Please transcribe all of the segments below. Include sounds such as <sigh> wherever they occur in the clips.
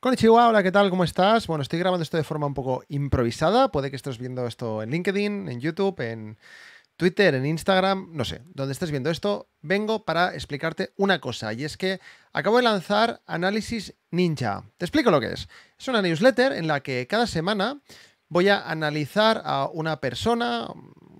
Konnichiwa, hola, ¿qué tal? ¿Cómo estás? Bueno, estoy grabando esto de forma un poco improvisada. Puede que estés viendo esto en LinkedIn, en YouTube, en Twitter, en Instagram, no sé, donde estés viendo esto. Vengo para explicarte una cosa, y es que acabo de lanzar Análisis Ninja. Te explico lo que es. Es una newsletter en la que cada semana voy a analizar a una persona,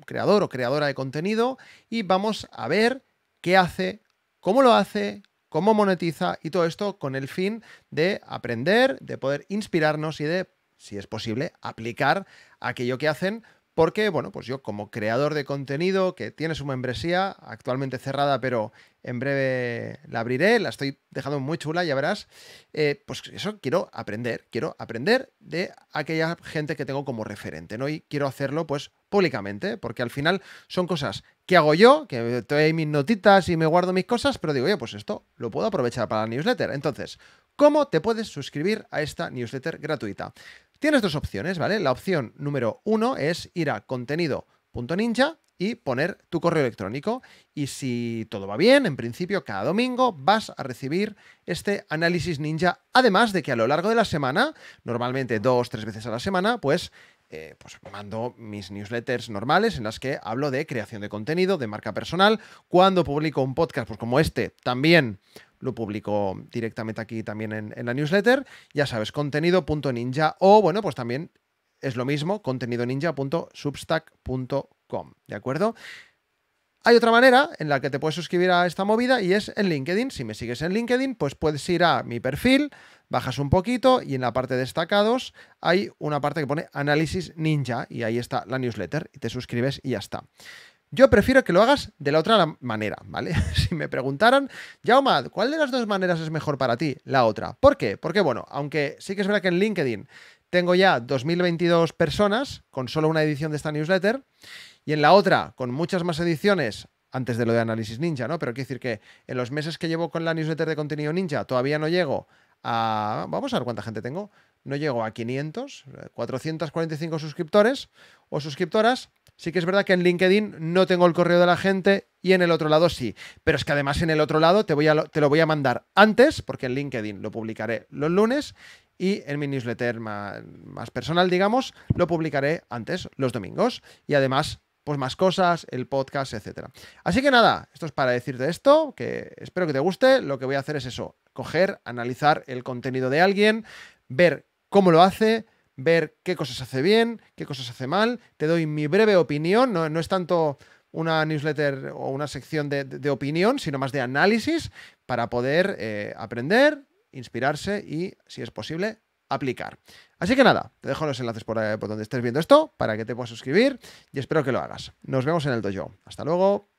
creador o creadora de contenido, y vamos a ver qué hace, cómo lo hace, cómo monetiza y todo esto con el fin de aprender, de poder inspirarnos y de, si es posible, aplicar aquello que hacen porque, bueno, pues yo como creador de contenido que tiene su membresía, actualmente cerrada, pero en breve la abriré, la estoy dejando muy chula, ya verás, eh, pues eso quiero aprender, quiero aprender de aquella gente que tengo como referente, ¿no? Y quiero hacerlo pues públicamente, porque al final son cosas que hago yo, que doy mis notitas y me guardo mis cosas, pero digo, oye, pues esto lo puedo aprovechar para la newsletter. Entonces, ¿cómo te puedes suscribir a esta newsletter gratuita? Tienes dos opciones, ¿vale? La opción número uno es ir a contenido.ninja y poner tu correo electrónico. Y si todo va bien, en principio cada domingo vas a recibir este análisis ninja. Además de que a lo largo de la semana, normalmente dos, o tres veces a la semana, pues eh, pues mando mis newsletters normales en las que hablo de creación de contenido, de marca personal. Cuando publico un podcast, pues como este, también lo publico directamente aquí también en, la newsletter. Ya sabes, contenido.ninja o, bueno, pues también es lo mismo, contenidoninja.substack.com, ¿de acuerdo? Hay otra manera en la que te puedes suscribir a esta movida y es en LinkedIn. Si me sigues en LinkedIn, pues puedes ir a mi perfil, bajas un poquito y en la parte de destacados hay una parte que pone análisis ninja y ahí está la newsletter y te suscribes y ya está. Yo prefiero que lo hagas de la otra manera, ¿vale? <laughs> si me preguntaran, Jaumad, ¿cuál de las dos maneras es mejor para ti? La otra. ¿Por qué? Porque, bueno, aunque sí que es verdad que en LinkedIn tengo ya 2022 personas con solo una edición de esta newsletter y en la otra con muchas más ediciones antes de lo de Análisis Ninja, ¿no? Pero quiero decir que en los meses que llevo con la newsletter de contenido ninja todavía no llego a... Vamos a ver cuánta gente tengo. No llego a 500, 445 suscriptores o suscriptoras Sí que es verdad que en LinkedIn no tengo el correo de la gente y en el otro lado sí. Pero es que además en el otro lado te, lo voy a mandar antes, porque en LinkedIn lo publicaré los lunes y en mi newsletter más, personal, digamos, lo publicaré antes, los domingos. Y además pues más cosas, el podcast, etcétera. Así que nada, esto es para decirte esto, que espero que te guste. Lo que voy a hacer es eso, coger, analizar el contenido de alguien, ver cómo lo hace, ver qué cosas hace bien, qué cosas hace mal, te doy mi breve opinión, no, es tanto una newsletter o una sección de, opinión, sino más de análisis para poder eh, aprender, inspirarse y, si es posible, aplicar. Así que nada, te dejo los enlaces por, eh, por donde estés viendo esto para que te puedas suscribir y espero que lo hagas. Nos vemos en el dojo. Hasta luego.